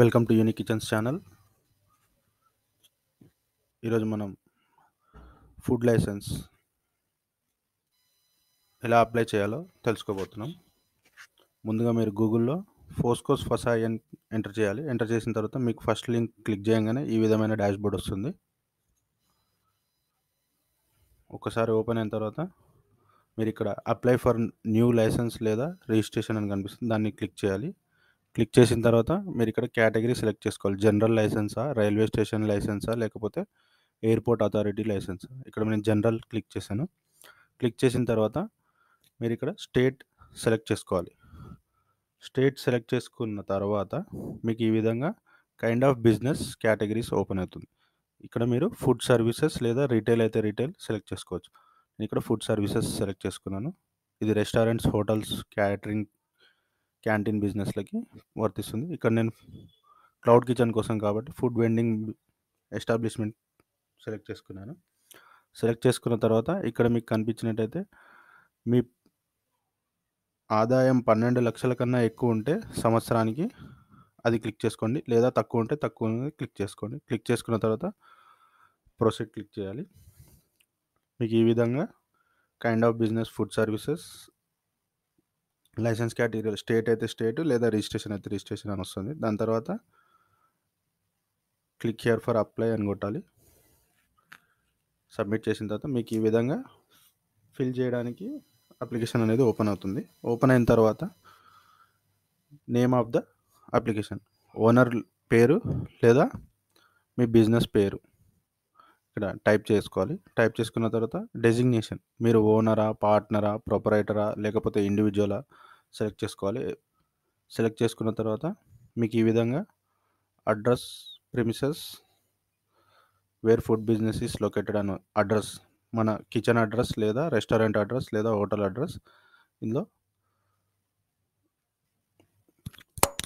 welcome to unique kitchens channel ఈరోజు మనం food licence ఎలా అప్లై చేయాలో తెలుసుకోబోతున్నాం ముందుగా మీరు గూగుల్లో ఫోస్కోస్ ఫసా ఎంటర్ చేయాలి ఎంటర్ చేసిన తర్వాత మీకు ఫస్ట్ లింక్ క్లిక్ చేయగానే ఈ విధమైన డాష్ బోర్డ్ వస్తుంది ఒకసారి ఓపెన్ అయిన తర్వాత మీరు ఇక్కడ అప్లై ఫర్ న్యూ లైసెన్స్ లేదా రిజిస్ట్రేషన్ అని కనిపిస్తుంది దాన్ని క్లిక్ చేయాలి క్లిక్ చేసిన తర్వాత మీరు ఇక్కడ కేటగిరీ సెలెక్ట్ చేసుకోవాలి జనరల్ లైసెన్సా రైల్వే స్టేషన్ లైసెన్సా లేకపోతే ఎయిర్పోర్ట్ అథారిటీ లైసెన్స్ ఇక్కడ నేను జనరల్ క్లిక్ చేశాను క్లిక్ చేసిన తర్వాత మీరు ఇక్కడ స్టేట్ సెలెక్ట్ చేసుకోవాలి స్టేట్ సెలెక్ట్ చేసుకున్న తర్వాత మీకు ఈ విధంగా kind of business categories open అవుతుంది ఇక్కడ మీరు ఫుడ్ సర్వీసెస్ లేదా రీటైల్ అయితే రీటైల్ సెలెక్ట్ చేసుకోవచ్చు నేను ఇక్కడ ఫుడ్ సర్వీసెస్ సెలెక్ట్ చేసుకున్నాను ఇది రెస్టారెంట్స్ హోటల్స్ క్యాటరింగ్ క్యాంటీన్ బిజినెస్లకి వర్తిస్తుంది ఇక్కడ నేను క్లౌడ్ కిచెన్ కోసం కాబట్టి ఫుడ్ వెండింగ్ ఎస్టాబ్లిష్మెంట్ సెలెక్ట్ చేసుకున్నాను సెలెక్ట్ చేసుకున్న తర్వాత ఇక్కడ మీకు కనిపించినట్టయితే మీ ఆదాయం పన్నెండు లక్షల కన్నా ఎక్కువ ఉంటే సంవత్సరానికి అది క్లిక్ చేసుకోండి లేదా తక్కువ ఉంటే తక్కువ క్లిక్ చేసుకోండి క్లిక్ చేసుకున్న తర్వాత ప్రొసెడ్ క్లిక్ చేయాలి మీకు ఈ విధంగా kind of business food services licence కేటగిరీలో స్టేట్ అయితే స్టేట్ లేదా రిజిస్ట్రేషన్ అయితే రిజిస్ట్రేషన్ అని వస్తుంది దాని తర్వాత క్లిక్ హియర్ ఫర్ అప్లై అని కొట్టాలి సబ్మిట్ చేసిన తర్వాత మీకు ఈ విధంగా ఫిల్ చేయడానికి అప్లికేషన్ అనేది ఓపెన్ అవుతుంది ఓపెన్ అయిన తర్వాత name of the application owner పేరు లేదా మీ బిజినెస్ పేరు ఇక్కడ టైప్ చేసుకోవాలి టైప్ చేసుకున్న తర్వాత డెసిగ్నేషన్ మీరు ఓనరా పార్ట్నరా ప్రొపరైటరా లేకపోతే ఇండివిజువలా సెలెక్ట్ చేసుకోవాలి సెలెక్ట్ చేసుకున్న తర్వాత మీకు ఈ విధంగా address premises where food business is located అను అడ్రస్ మన కిచెన్ అడ్రస్ లేదా రెస్టారెంట్ అడ్రస్ లేదా హోటల్ అడ్రస్ ఇందులో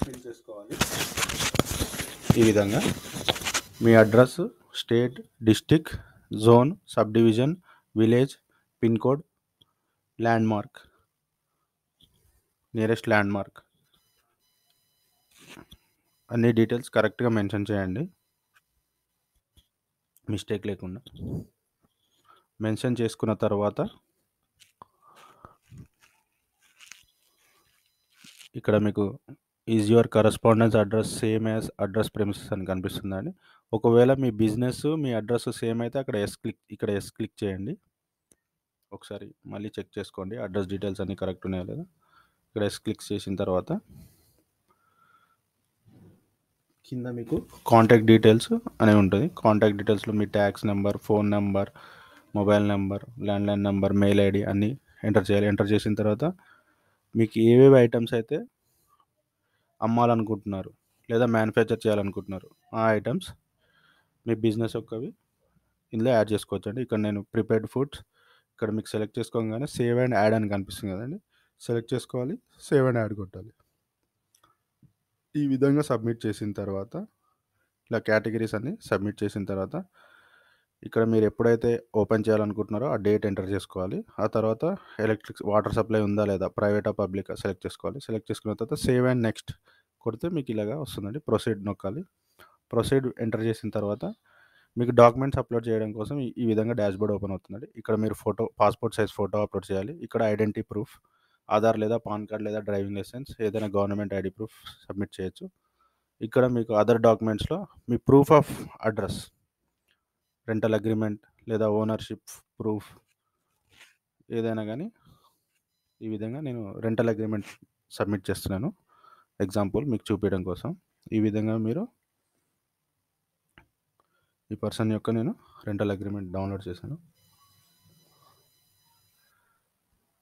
ఫిల్ చేసుకోవాలి ఈ విధంగా మీ address state district zone sub division village pin code mark nearest landmark అన్ని డీటెయిల్స్ కరెక్ట్గా మెన్షన్ చేయండి మిస్టేక్ లేకుండా మెన్షన్ చేసుకున్న తర్వాత ఇక్కడ మీకు is your correspondence address same as address premises అని కనిపిస్తుందండి ఒకవేళ మీ బిజినెస్ మీ అడ్రస్ సేమ్ అయితే అక్కడ ఎస్ క్లిక్ ఇక్కడ ఎస్ క్లిక్ చేయండి ఒకసారి మళ్ళీ చెక్ చేసుకోండి అడ్రస్ డీటెయిల్స్ అన్నీ కరెక్ట్ ఉన్నాయా లేదా ఇక్కడ ఎస్ క్లిక్ చేసిన తర్వాత కింద మీకు కాంటాక్ట్ డీటెయిల్స్ అనేవి ఉంటుంది కాంటాక్ట్ డీటెయిల్స్లో మీ tax number phone number mobile number landline number mail ID అన్నీ ఎంటర్ చేయాలి ఎంటర్ చేసిన తర్వాత మీకు ఏవేవి ఐటమ్స్ అయితే అమ్మాలనుకుంటున్నారు లేదా మ్యానుఫ్యాక్చర్ చేయాలనుకుంటున్నారు ఆ ఐటమ్స్ మీ బిజినెస్ యొక్కవి ఇందులో యాడ్ చేసుకోవచ్చు అండి ఇక్కడ నేను ప్రిపేర్డ్ ఫుడ్స్ ఇక్కడ మీకు సెలెక్ట్ చేసుకోగానే సేవ్ అండ్ యాడ్ అని కనిపిస్తుంది కదండి సెలెక్ట్ చేసుకోవాలి సేవ్ అండ్ యాడ్ కొట్టాలి ఈ విధంగా సబ్మిట్ చేసిన తర్వాత ఇలా కేటగిరీస్ అన్ని సబ్మిట్ చేసిన తర్వాత ఇక్కడ మీరు ఎప్పుడైతే ఓపెన్ చేయాలనుకుంటున్నారో ఆ డేట్ ఎంటర్ చేసుకోవాలి ఆ తర్వాత ఎలక్ట్రిక్ వాటర్ సప్లై ఉందా లేదా ప్రైవేటా పబ్లిక్ సెలెక్ట్ చేసుకోవాలి సెలెక్ట్ చేసుకున్న తర్వాత సేవ్ అండ్ నెక్స్ట్ కొడితే మీకు ఇలాగా వస్తుందండి ప్రొసీడ్ నొక్కాలి ప్రొసీడ్ ఎంటర్ చేసిన తర్వాత మీకు డాక్యుమెంట్స్ అప్లోడ్ చేయడం కోసం ఈ విధంగా డాష్బోర్డ్ ఓపెన్ అవుతుందండి ఇక్కడ మీరు photo passport size photo upload చేయాలి ఇక్కడ ఐడెంటిటీ ప్రూఫ్ ఆధార్ లేదా పాన్ కార్డ్ లేదా డ్రైవింగ్ లైసెన్స్ ఏదైనా గవర్నమెంట్ ఐడి ప్రూఫ్ సబ్మిట్ చేయొచ్చు ఇక్కడ మీకు అదర్ డాక్యుమెంట్స్లో మీ proof of address rental agreement లేదా ఓనర్షిప్ ప్రూఫ్ ఏదైనా కానీ ఈ విధంగా నేను రెంటల్ అగ్రిమెంట్ సబ్మిట్ చేస్తున్నాను ఎగ్జాంపుల్ మీకు చూపించడం కోసం ఈ విధంగా మీరు ఈ పర్సన్ యొక్క నేను రెంటల్ అగ్రిమెంట్ డౌన్లోడ్ చేశాను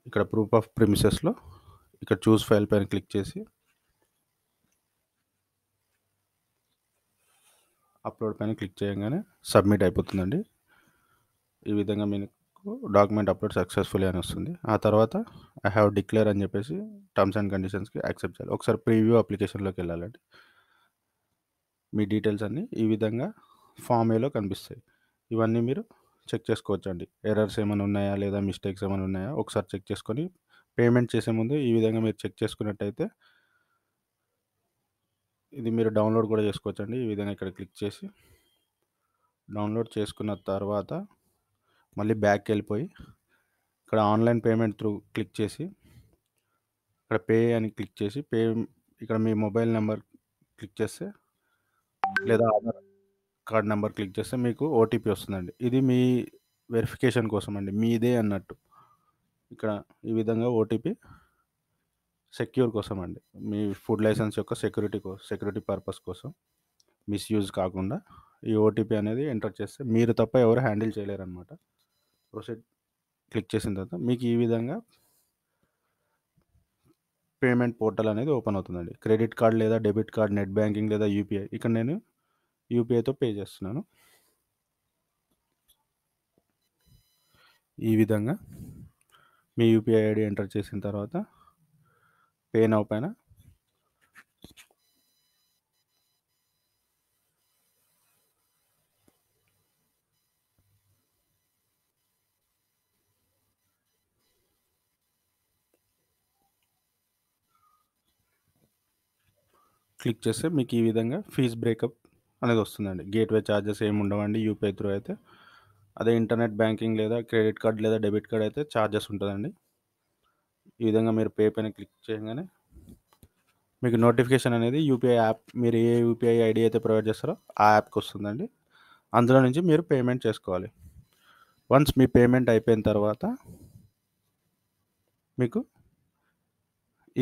ఇక్కడ ప్రూఫ్ ఆఫ్ ప్రిమిసెస్లో ఇక్కడ చూస్ ఫైల్ పైన క్లిక్ చేసి అప్లోడ్ పైన క్లిక్ చేయగానే సబ్మిట్ అయిపోతుందండి ఈ విధంగా మీకు డాక్యుమెంట్ అప్లోడ్ సక్సెస్ఫుల్లీ అని వస్తుంది ఆ తర్వాత ఐ హ్యావ్ డిక్లేర్ అని చెప్పేసి టర్మ్స్ అండ్ కండిషన్స్కి యాక్సెప్ట్ చేయాలి ఒకసారి ప్రీవ్యూ అప్లికేషన్లోకి వెళ్ళాలండి మీ డీటెయిల్స్ అన్నీ ఈ విధంగా ఫామ్ ఏలో కనిపిస్తాయి ఇవన్నీ మీరు చెక్ చేసుకోవచ్చు అండి ఎర్రర్స్ ఏమైనా ఉన్నాయా లేదా మిస్టేక్స్ ఏమైనా ఉన్నాయా ఒకసారి చెక్ చేసుకొని పేమెంట్ చేసే ముందు ఈ విధంగా మీరు చెక్ చేసుకున్నట్టయితే ఇది మీరు డౌన్లోడ్ కూడా చేసుకోవచ్చండి ఈ విధంగా ఇక్కడ క్లిక్ చేసి డౌన్లోడ్ చేసుకున్న తర్వాత మళ్ళీ బ్యాక్ వెళ్ళిపోయి ఇక్కడ ఆన్లైన్ పేమెంట్ త్రూ క్లిక్ చేసి ఇక్కడ పే అని క్లిక్ చేసి పే ఇక్కడ మీ మొబైల్ నెంబర్ క్లిక్ చేస్తే లేదా ఆధార్ కార్డ్ నెంబర్ క్లిక్ చేస్తే మీకు ఓటీపీ వస్తుందండి ఇది మీ వెరిఫికేషన్ కోసం అండి మీదే అన్నట్టు ఇక్కడ ఈ విధంగా ఓటీపీ సెక్యూర్ కోసం అండి మీ ఫుడ్ లైసెన్స్ యొక్క సెక్యూరిటీ సెక్యూరిటీ పర్పస్ కోసం మిస్యూజ్ కాకుండా ఈ ఓటీపీ అనేది ఎంటర్ చేస్తే మీరు తప్ప ఎవరు హ్యాండిల్ చేయలేరు అనమాట ప్రొసీడ్ క్లిక్ చేసిన తర్వాత మీకు ఈ విధంగా పేమెంట్ పోర్టల్ అనేది ఓపెన్ అవుతుందండి క్రెడిట్ కార్డ్ లేదా డెబిట్ కార్డ్ నెట్ బ్యాంకింగ్ లేదా యూపీఐ ఇక్కడ నేను యూపీఐతో పే చేస్తున్నాను ఈ విధంగా మీ యూపీఐ ఐడి ఎంటర్ చేసిన తర్వాత పేనవ్ పైన క్లిక్ చేస్తే మీకు ఈ విధంగా ఫీజ్ బ్రేకప్ అనేది వస్తుందండి గేట్వే ఛార్జెస్ ఏమి ఉండవండి యూపీఐ త్రూ అయితే అదే ఇంటర్నెట్ బ్యాంకింగ్ లేదా క్రెడిట్ కార్డ్ లేదా డెబిట్ కార్డ్ అయితే ఛార్జెస్ ఉంటుందండి ఈ విధంగా మీరు పే పైన క్లిక్ చేయగానే మీకు నోటిఫికేషన్ అనేది యూపీఐ యాప్ మీరు ఏ యూపీఐ ఐడి అయితే ప్రొవైడ్ చేస్తారో ఆ యాప్కి వస్తుందండి అందులో నుంచి మీరు పేమెంట్ చేసుకోవాలి వన్స్ మీ పేమెంట్ అయిపోయిన తర్వాత మీకు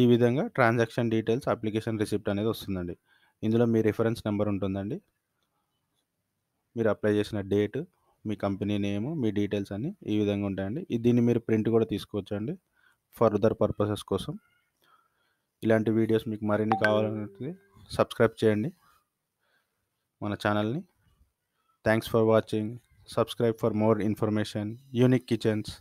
ఈ విధంగా ట్రాన్సాక్షన్ డీటెయిల్స్ అప్లికేషన్ రిసిప్ట్ అనేది వస్తుందండి ఇందులో మీ రిఫరెన్స్ నెంబర్ ఉంటుందండి మీరు అప్లై చేసిన డేట్ మీ కంపెనీ నేము మీ డీటెయిల్స్ అన్నీ ఈ విధంగా ఉంటాయండి దీన్ని మీరు ప్రింట్ కూడా తీసుకోవచ్చండి ఫర్ అదర్ పర్పసెస్ కోసం ఇలాంటి వీడియోస్ మీకు మరిన్ని కావాలనుంటుంది సబ్స్క్రైబ్ చేయండి మన ఛానల్ని thanks for watching subscribe for more information unique kitchens